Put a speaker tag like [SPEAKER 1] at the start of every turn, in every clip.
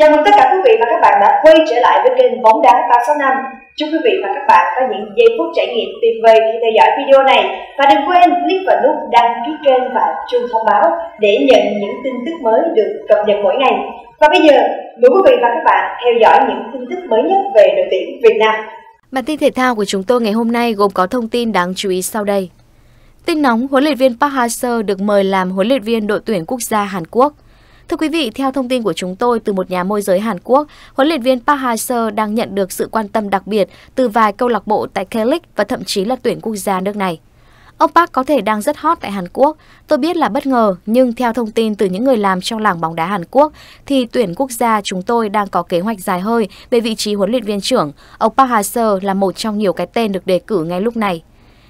[SPEAKER 1] Chào mừng tất cả quý vị và các bạn đã quay trở lại với kênh Bóng Đá 365 Chúc quý vị và các bạn có những giây phút trải nghiệm tuyệt vời khi theo dõi video này Và đừng quên click vào nút đăng ký kênh và chuông thông báo để nhận những tin tức mới được cập nhật mỗi ngày Và bây giờ, mời quý vị và các bạn theo dõi những tin tức mới nhất về đội tuyển Việt Nam Bản tin thể thao của chúng tôi ngày hôm nay gồm có thông tin đáng chú ý sau đây Tin nóng, huấn luyện viên Park Hang-seo được mời làm huấn luyện viên đội tuyển quốc gia Hàn Quốc – Thưa quý vị, theo thông tin của chúng tôi từ một nhà môi giới Hàn Quốc, huấn luyện viên Park Hang-seo đang nhận được sự quan tâm đặc biệt từ vài câu lạc bộ tại K-League và thậm chí là tuyển quốc gia nước này. Ông Park có thể đang rất hot tại Hàn Quốc. Tôi biết là bất ngờ, nhưng theo thông tin từ những người làm trong làng bóng đá Hàn Quốc, thì tuyển quốc gia chúng tôi đang có kế hoạch dài hơi về vị trí huấn luyện viên trưởng. Ông Park Hang-seo là một trong nhiều cái tên được đề cử ngay lúc này.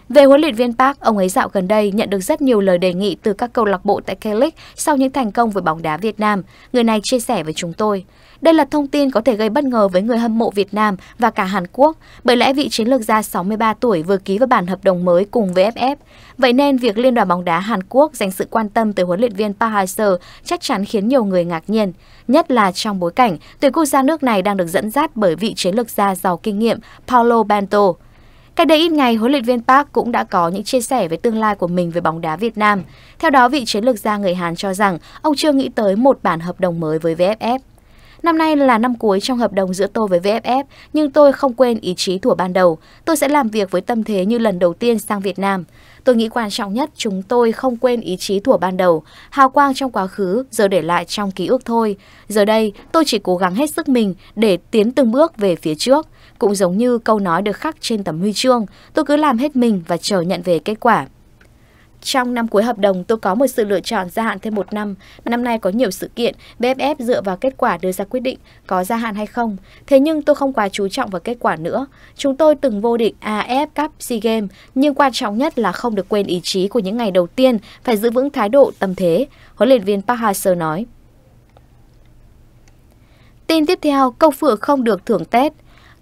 [SPEAKER 1] Về huấn luyện viên Park, ông ấy dạo gần đây nhận được rất nhiều lời đề nghị từ các câu lạc bộ tại K-League sau những thành công với bóng đá Việt Nam. Người này chia sẻ với chúng tôi. Đây là thông tin có thể gây bất ngờ với người hâm mộ Việt Nam và cả Hàn Quốc, bởi lẽ vị chiến lược gia 63 tuổi vừa ký vào bản hợp đồng mới cùng VFF. Vậy nên việc Liên đoàn bóng đá Hàn Quốc dành sự quan tâm tới huấn luyện viên Park Hang-seo chắc chắn khiến nhiều người ngạc nhiên, nhất là trong bối cảnh tuyển quốc gia nước này đang được dẫn dắt bởi vị chiến lược gia giàu kinh nghiệm Paulo Bento. Cách đây ít ngày, huấn luyện viên Park cũng đã có những chia sẻ về tương lai của mình về bóng đá Việt Nam. Theo đó, vị chiến lược gia người Hàn cho rằng ông chưa nghĩ tới một bản hợp đồng mới với VFF. Năm nay là năm cuối trong hợp đồng giữa tôi với VFF, nhưng tôi không quên ý chí thủa ban đầu. Tôi sẽ làm việc với tâm thế như lần đầu tiên sang Việt Nam. Tôi nghĩ quan trọng nhất chúng tôi không quên ý chí thủa ban đầu, hào quang trong quá khứ giờ để lại trong ký ức thôi. Giờ đây, tôi chỉ cố gắng hết sức mình để tiến từng bước về phía trước. Cũng giống như câu nói được khắc trên tấm huy chương, tôi cứ làm hết mình và chờ nhận về kết quả. Trong năm cuối hợp đồng, tôi có một sự lựa chọn gia hạn thêm một năm. Năm nay có nhiều sự kiện, BFF dựa vào kết quả đưa ra quyết định có gia hạn hay không. Thế nhưng tôi không quá chú trọng vào kết quả nữa. Chúng tôi từng vô địch AF Cup SEA Games, nhưng quan trọng nhất là không được quên ý chí của những ngày đầu tiên, phải giữ vững thái độ tâm thế, huấn luyện viên Park hang nói. Tin tiếp theo, công phượng không được thưởng Tết.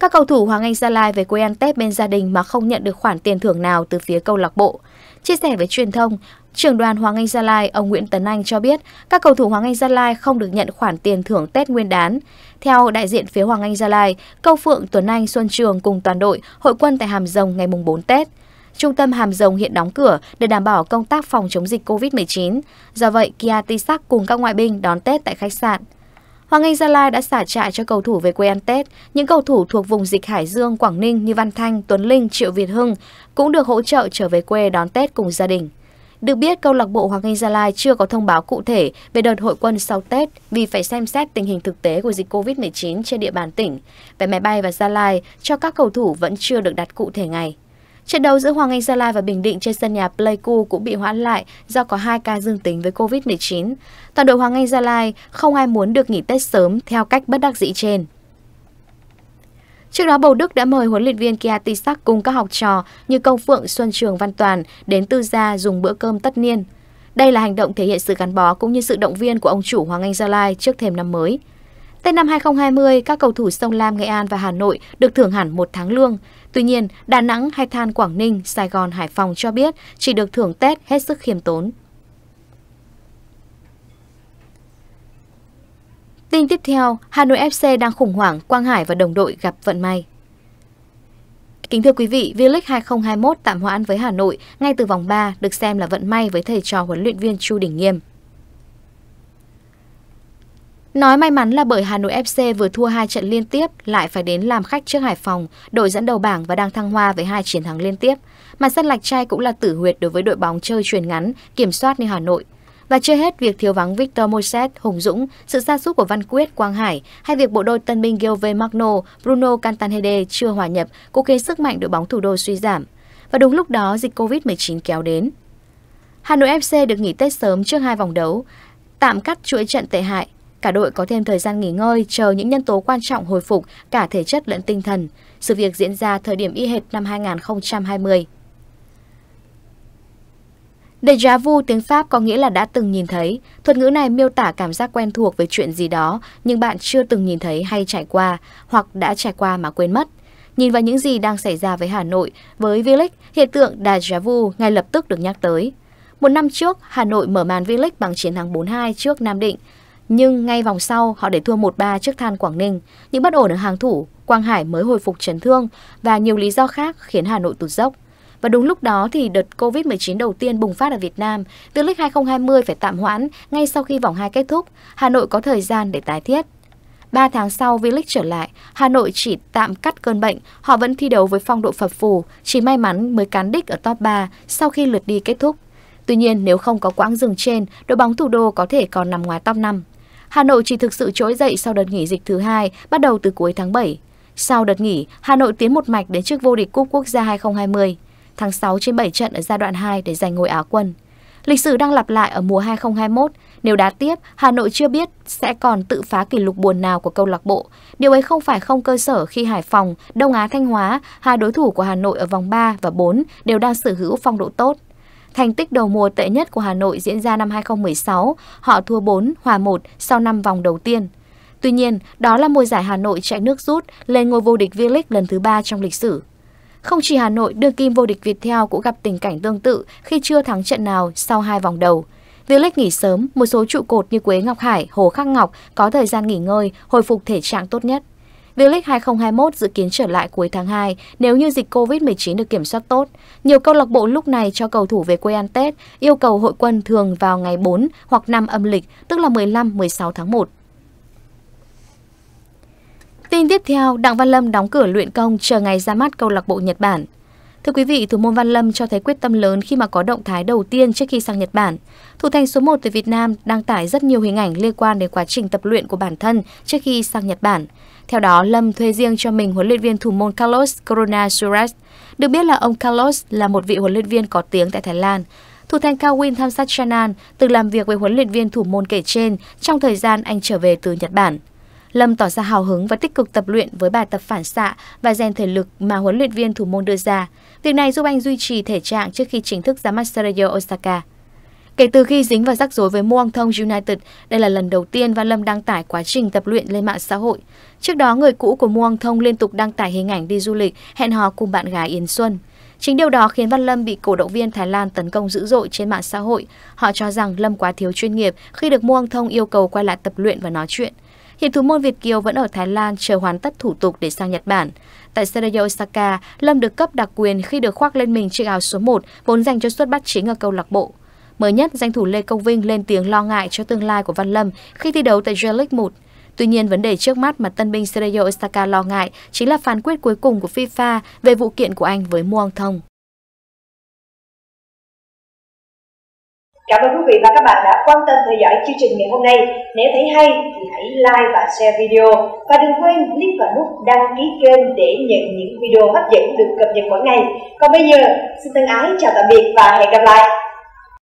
[SPEAKER 1] Các cầu thủ Hoàng Anh Gia Lai về quê ăn Tết bên gia đình mà không nhận được khoản tiền thưởng nào từ phía câu lạc bộ. Chia sẻ với truyền thông, trưởng đoàn Hoàng Anh Gia Lai, ông Nguyễn Tấn Anh cho biết các cầu thủ Hoàng Anh Gia Lai không được nhận khoản tiền thưởng Tết Nguyên đán. Theo đại diện phía Hoàng Anh Gia Lai, Câu Phượng, Tuấn Anh, Xuân Trường cùng toàn đội hội quân tại Hàm Rồng ngày mùng 4 Tết. Trung tâm Hàm Rồng hiện đóng cửa để đảm bảo công tác phòng chống dịch COVID-19. Do vậy, Kia Tisak cùng các ngoại binh đón Tết tại khách sạn. Hoàng Anh Gia Lai đã xả trại cho cầu thủ về quê ăn Tết. Những cầu thủ thuộc vùng dịch Hải Dương, Quảng Ninh như Văn Thanh, Tuấn Linh, Triệu Việt Hưng cũng được hỗ trợ trở về quê đón Tết cùng gia đình. Được biết, câu lạc bộ Hoàng Anh Gia Lai chưa có thông báo cụ thể về đợt hội quân sau Tết vì phải xem xét tình hình thực tế của dịch COVID-19 trên địa bàn tỉnh. Vé máy bay và Gia Lai cho các cầu thủ vẫn chưa được đặt cụ thể ngày. Trận đấu giữa Hoàng Anh Gia Lai và Bình Định trên sân nhà Pleiku cũng bị hoãn lại do có 2 ca dương tính với COVID-19. Toàn đội Hoàng Anh Gia Lai không ai muốn được nghỉ Tết sớm theo cách bất đắc dĩ trên. Trước đó, Bầu Đức đã mời huấn luyện viên Kia Tisak cùng các học trò như Công Phượng, Xuân Trường, Văn Toàn đến Tư Gia dùng bữa cơm tất niên. Đây là hành động thể hiện sự gắn bó cũng như sự động viên của ông chủ Hoàng Anh Gia Lai trước thềm năm mới. Tết năm 2020, các cầu thủ Sông Lam, Nghệ An và Hà Nội được thưởng hẳn một tháng lương. Tuy nhiên, Đà Nẵng, Hay Than, Quảng Ninh, Sài Gòn, Hải Phòng cho biết chỉ được thưởng Tết hết sức khiêm tốn. Tin tiếp theo, Hà Nội FC đang khủng hoảng, Quang Hải và đồng đội gặp vận may. Kính thưa quý vị, V-League 2021 tạm hoãn với Hà Nội ngay từ vòng 3 được xem là vận may với thầy trò huấn luyện viên Chu Đình Nghiêm. Nói may mắn là bởi Hà Nội FC vừa thua hai trận liên tiếp lại phải đến làm khách trước Hải Phòng, đội dẫn đầu bảng và đang thăng hoa với hai chiến thắng liên tiếp. Mà sân lạch trai cũng là tử huyệt đối với đội bóng chơi truyền ngắn, kiểm soát như Hà Nội. Và chưa hết việc thiếu vắng Victor Moses, Hùng Dũng, sự sa sút của Văn Quyết, Quang Hải hay việc bộ đôi tân binh Gilve Magno, Bruno Cantanhede chưa hòa nhập cũng khiến sức mạnh đội bóng thủ đô suy giảm. Và đúng lúc đó dịch Covid-19 kéo đến. Hà Nội FC được nghỉ Tết sớm trước hai vòng đấu, tạm cắt chuỗi trận tệ hại. Cả đội có thêm thời gian nghỉ ngơi, chờ những nhân tố quan trọng hồi phục cả thể chất lẫn tinh thần. Sự việc diễn ra thời điểm y hệt năm 2020. Déjà vu tiếng Pháp có nghĩa là đã từng nhìn thấy. Thuật ngữ này miêu tả cảm giác quen thuộc về chuyện gì đó nhưng bạn chưa từng nhìn thấy hay trải qua hoặc đã trải qua mà quên mất. Nhìn vào những gì đang xảy ra với Hà Nội, với V-League, hiện tượng déjà vu ngay lập tức được nhắc tới. Một năm trước, Hà Nội mở màn V-League bằng chiến thắng 4-2 trước Nam Định. Nhưng ngay vòng sau, họ để thua 1-3 trước Than Quảng Ninh. Những bất ổn ở hàng thủ, Quang Hải mới hồi phục chấn thương và nhiều lý do khác khiến Hà Nội tụt dốc. Và đúng lúc đó thì đợt Covid-19 đầu tiên bùng phát ở Việt Nam, V-League 2020 phải tạm hoãn ngay sau khi vòng 2 kết thúc, Hà Nội có thời gian để tái thiết. 3 tháng sau V-League trở lại, Hà Nội chỉ tạm cắt cơn bệnh, họ vẫn thi đấu với phong độ phập phù, chỉ may mắn mới cán đích ở top 3 sau khi lượt đi kết thúc. Tuy nhiên, nếu không có quãng dừng trên, đội bóng thủ đô có thể còn nằm ngoài top 5. Hà Nội chỉ thực sự trỗi dậy sau đợt nghỉ dịch thứ hai, bắt đầu từ cuối tháng 7. Sau đợt nghỉ, Hà Nội tiến một mạch đến trước vô địch Cúp Quốc gia 2020, tháng 6 trên 7 trận ở giai đoạn 2 để giành ngôi áo quân. Lịch sử đang lặp lại ở mùa 2021, nếu đá tiếp, Hà Nội chưa biết sẽ còn tự phá kỷ lục buồn nào của câu lạc bộ. Điều ấy không phải không cơ sở khi Hải Phòng, Đông Á Thanh Hóa, hai đối thủ của Hà Nội ở vòng 3 và 4 đều đang sở hữu phong độ tốt. Thành tích đầu mùa tệ nhất của Hà Nội diễn ra năm 2016, họ thua 4, hòa 1 sau 5 vòng đầu tiên. Tuy nhiên, đó là mùa giải Hà Nội chạy nước rút lên ngôi vô địch V-League lần thứ 3 trong lịch sử. Không chỉ Hà Nội, đương kim vô địch Việt theo cũng gặp tình cảnh tương tự khi chưa thắng trận nào sau hai vòng đầu. V-League nghỉ sớm, một số trụ cột như Quế Ngọc Hải, Hồ Khắc Ngọc có thời gian nghỉ ngơi, hồi phục thể trạng tốt nhất. V-League 2021 dự kiến trở lại cuối tháng 2 nếu như dịch COVID-19 được kiểm soát tốt. Nhiều câu lạc bộ lúc này cho cầu thủ về quê ăn Tết, yêu cầu hội quân thường vào ngày 4 hoặc 5 âm lịch, tức là 15-16 tháng 1. Tin tiếp theo, Đặng Văn Lâm đóng cửa luyện công chờ ngày ra mắt câu lạc bộ Nhật Bản. Thưa quý vị, thủ môn Văn Lâm cho thấy quyết tâm lớn khi mà có động thái đầu tiên trước khi sang Nhật Bản. Thủ thành số 1 từ Việt Nam đăng tải rất nhiều hình ảnh liên quan đến quá trình tập luyện của bản thân trước khi sang Nhật Bản. Theo đó, Lâm thuê riêng cho mình huấn luyện viên thủ môn Carlos Corona Suarez. Được biết là ông Carlos là một vị huấn luyện viên có tiếng tại Thái Lan. Thủ thành Cao Win Thamsachanan từng làm việc với huấn luyện viên thủ môn kể trên trong thời gian anh trở về từ Nhật Bản. Lâm tỏ ra hào hứng và tích cực tập luyện với bài tập phản xạ và rèn thể lực mà huấn luyện viên thủ môn đưa ra. Việc này giúp anh duy trì thể trạng trước khi chính thức ra mắt Sarajevo Osaka. Kể từ khi dính vào rắc rối với Muang Thong United, đây là lần đầu tiên Văn Lâm đăng tải quá trình tập luyện lên mạng xã hội. Trước đó, người cũ của Muang Thong liên tục đăng tải hình ảnh đi du lịch, hẹn hò cùng bạn gái Yến Xuân. Chính điều đó khiến Văn Lâm bị cổ động viên Thái Lan tấn công dữ dội trên mạng xã hội. Họ cho rằng Lâm quá thiếu chuyên nghiệp khi được Muang Thong yêu cầu quay lại tập luyện và nói chuyện. Hiện thủ môn Việt Kiều vẫn ở Thái Lan chờ hoàn tất thủ tục để sang Nhật Bản. Tại Stadium Osaka, Lâm được cấp đặc quyền khi được khoác lên mình chiếc áo số 1 vốn dành cho xuất bắt chính ở câu lạc bộ. Mới nhất, danh thủ Lê Công Vinh lên tiếng lo ngại cho tương lai của Văn Lâm khi thi đấu tại J-League 1. Tuy nhiên, vấn đề trước mắt mà tân binh Sergio Osaka lo ngại chính là phán quyết cuối cùng của FIFA về vụ kiện của anh với Muang Thông. Cảm ơn quý vị và các bạn đã quan tâm theo dõi chương trình ngày hôm nay. Nếu thấy hay thì hãy like và share video. Và đừng quên click vào nút đăng ký kênh để nhận những video hấp dẫn được cập nhật mỗi ngày. Còn bây giờ, xin thân ái chào tạm biệt và hẹn gặp lại.